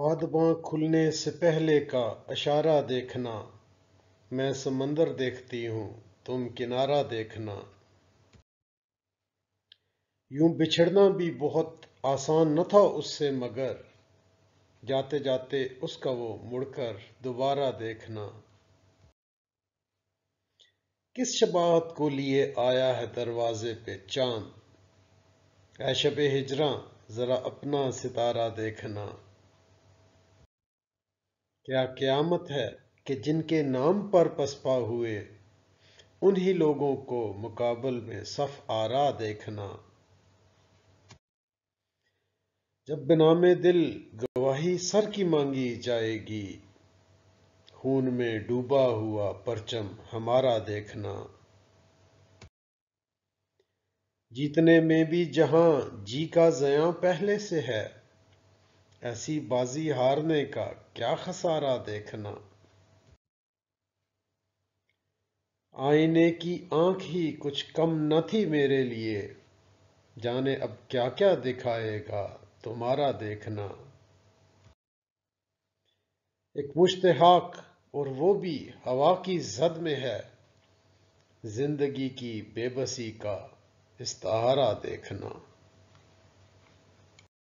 पादबां खुलने से पहले का इशारा देखना मैं समंदर देखती हूँ तुम किनारा देखना यूं बिछड़ना भी बहुत आसान न था उससे मगर जाते जाते उसका वो मुड़कर दोबारा देखना किस शबाहत को लिए आया है दरवाजे पे चांद ऐशब हिजरा जरा अपना सितारा देखना क्या क्यामत है कि जिनके नाम पर पसपा हुए उन्हीं लोगों को मुकाबल में सफ आरा देखना जब बिनामे दिल गवाही सर की मांगी जाएगी खून में डूबा हुआ परचम हमारा देखना जीतने में भी जहां जी का जया पहले से है ऐसी बाजी हारने का क्या खसारा देखना आईने की आंख ही कुछ कम न थी मेरे लिए जाने अब क्या क्या दिखाएगा तुम्हारा देखना एक मुश्तहाक और वो भी हवा की जद में है जिंदगी की बेबसी का इस्तारा देखना